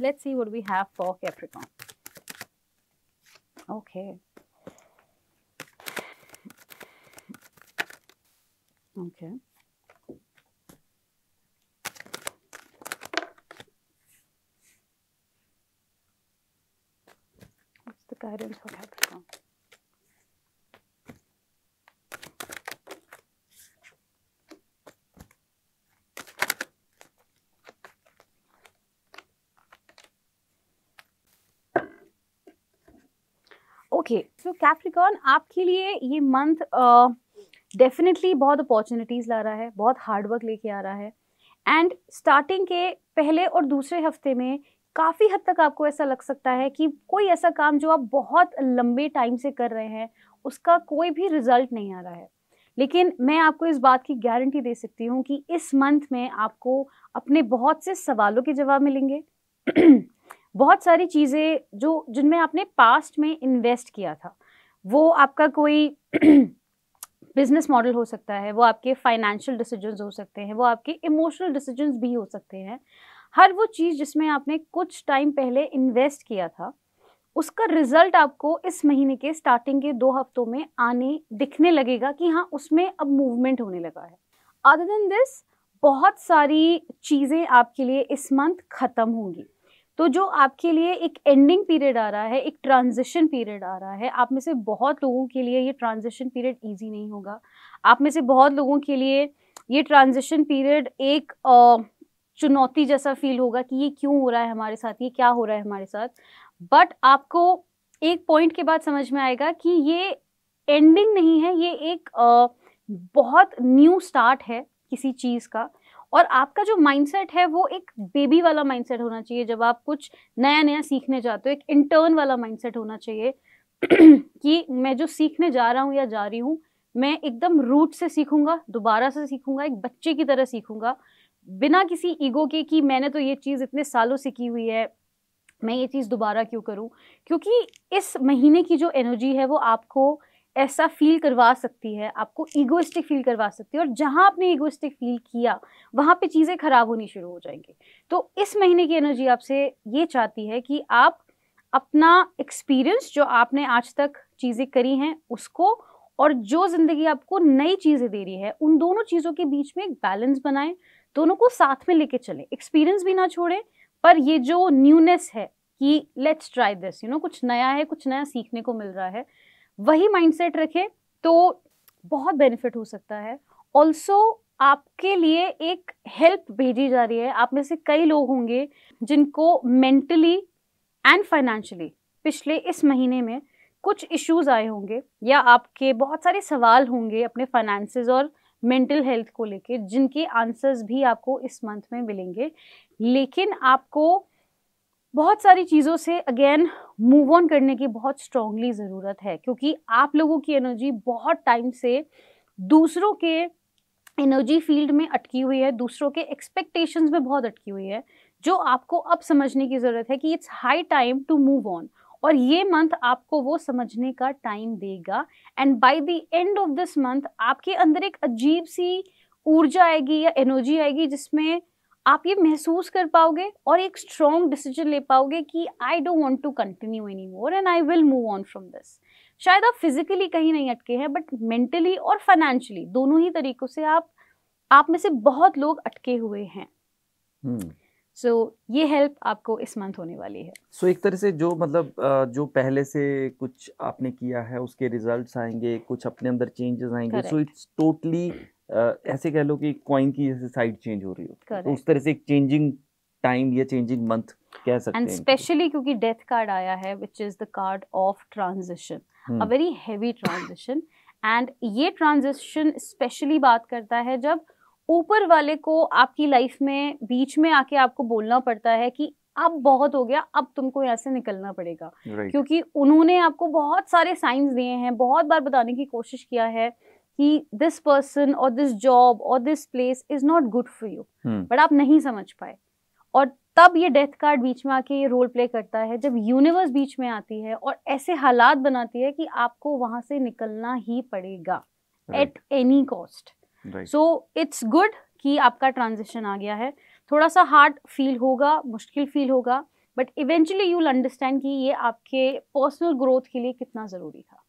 Let's see what we have for Capricorn. Okay. Okay. What's the guidance for Capricorn? Okay so Capricorn आपके लिए ये month definitely uh, बहुत opportunities ला रहा है बहुत हार्डवर्क लेके आ रहा है एंड स्टार्टिंग के पहले और दूसरे हफ्ते में काफ़ी हद तक आपको ऐसा लग सकता है कि कोई ऐसा काम जो आप बहुत लंबे टाइम से कर रहे हैं उसका कोई भी रिजल्ट नहीं आ रहा है लेकिन मैं आपको इस बात की गारंटी दे सकती हूँ कि इस मंथ में आपको अपने बहुत से सवालों के जवाब मिलेंगे बहुत सारी चीज़ें जो जिनमें आपने पास्ट में इन्वेस्ट किया था वो आपका कोई बिजनेस मॉडल हो सकता है वो आपके फाइनेंशियल डिसीजंस हो सकते हैं वो आपके इमोशनल डिसीजंस भी हो सकते हैं हर वो चीज़ जिसमें आपने कुछ टाइम पहले इन्वेस्ट किया था उसका रिजल्ट आपको इस महीने के स्टार्टिंग के दो हफ्तों में आने दिखने लगेगा कि हाँ उसमें अब मूवमेंट होने लगा है अदर देन दिस बहुत सारी चीज़ें आपके लिए इस मंथ ख़त्म होंगी तो जो आपके लिए एक एंडिंग पीरियड आ रहा है एक ट्रांजिशन पीरियड आ रहा है आप में से बहुत लोगों के लिए ये ट्रांजिशन पीरियड इजी नहीं होगा आप में से बहुत लोगों के लिए ये ट्रांजिशन पीरियड एक चुनौती जैसा फील होगा कि ये क्यों हो रहा है हमारे साथ ये क्या हो रहा है हमारे साथ बट आपको एक पॉइंट के बाद समझ में आएगा कि ये एंडिंग नहीं है ये एक बहुत न्यू स्टार्ट है किसी चीज़ का और आपका जो माइंडसेट है वो एक बेबी वाला माइंडसेट होना चाहिए जब आप कुछ नया नया सीखने जाते हो एक इंटर्न वाला माइंडसेट होना चाहिए कि मैं जो सीखने जा रहा हूँ या जा रही हूँ मैं एकदम रूट से सीखूंगा दोबारा से सीखूंगा एक बच्चे की तरह सीखूंगा बिना किसी ईगो के कि मैंने तो ये चीज़ इतने सालों सीखी हुई है मैं ये चीज़ दोबारा क्यों करूँ क्योंकि इस महीने की जो एनर्जी है वो आपको ऐसा फील करवा सकती है आपको ईगोइस्टिक फील करवा सकती है और जहां आपने ईगोइस्टिक फील किया वहां पे चीज़ें खराब होनी शुरू हो जाएंगी तो इस महीने की एनर्जी आपसे ये चाहती है कि आप अपना एक्सपीरियंस जो आपने आज तक चीज़ें करी हैं उसको और जो ज़िंदगी आपको नई चीज़ें दे रही है उन दोनों चीज़ों के बीच में एक बैलेंस बनाएं दोनों को साथ में लेके चले एक्सपीरियंस भी ना छोड़ें पर ये जो न्यूनेस है कि let's try this you know कुछ नया है कुछ नया सीखने को मिल रहा है वही माइंडसेट रखें तो बहुत बेनिफिट हो सकता है ऑल्सो आपके लिए एक हेल्प भेजी जा रही है आप में से कई लोग होंगे जिनको मेंटली एंड फाइनेंशियली पिछले इस महीने में कुछ इश्यूज आए होंगे या आपके बहुत सारे सवाल होंगे अपने फाइनेंसेस और मेंटल हेल्थ को लेके जिनके आंसर्स भी आपको इस मंथ में मिलेंगे लेकिन आपको बहुत सारी चीज़ों से अगेन मूव ऑन करने की बहुत स्ट्रांगली ज़रूरत है क्योंकि आप लोगों की एनर्जी बहुत टाइम से दूसरों के एनर्जी फील्ड में अटकी हुई है दूसरों के एक्सपेक्टेशंस में बहुत अटकी हुई है जो आपको अब समझने की ज़रूरत है कि it's high time to move on और ये मंथ आपको वो समझने का टाइम देगा and by the end of this month आपके अंदर एक अजीब सी ऊर्जा आएगी या एनर्जी आएगी जिसमें आप ये महसूस कर पाओगे और एक स्ट्रॉन्ग डिसीजन ले पाओगे कि I don't want to continue any more and I will move on from this शायद आप फिजिकली कहीं नहीं अटके हैं बट मेंटली और फाइनेंशियली दोनों ही तरीकों से आप आप में से बहुत लोग अटके हुए हैं सो hmm. so, ये हेल्प आपको इस मंथ होने वाली है सो so, एक तरह से जो मतलब जो पहले से कुछ आपने किया है उसके रिजल्ट्स आएंगे कुछ अपने अंदर चेंजेस आएंगे सो इट्स टोटली ऐसे कह लो कि कॉइन की जैसे साइड चेंज हो रही हो तो उस तरह से एक चेंजिंग टाइम या चेंजिंग मंथ कह सकते हैं एंड स्पेशली क्योंकि डेथ कार्ड आया है which is the card of transition a very heavy transition and ये ट्रांजिशन स्पेशली बात करता है जब ऊपर वाले को आपकी लाइफ में बीच में आके आपको बोलना पड़ता है कि अब बहुत हो गया अब तुमको यहाँ से निकलना पड़ेगा right. क्योंकि उन्होंने आपको बहुत सारे साइंस दिए हैं बहुत बार बताने की कोशिश किया है कि दिस पर्सन और दिस जॉब और this place is not good for you but आप नहीं समझ पाए और तब ये डेथ कार्ड बीच में आके ये रोल प्ले करता है जब यूनिवर्स बीच में आती है और ऐसे हालात बनाती है कि आपको वहां से निकलना ही पड़ेगा at any cost so it's good कि आपका ट्रांजिशन आ गया है थोड़ा सा हार्ड फील होगा मुश्किल फील होगा बट इवेंचुअली यू अंडरस्टैंड कि ये आपके पर्सनल ग्रोथ के लिए कितना ज़रूरी था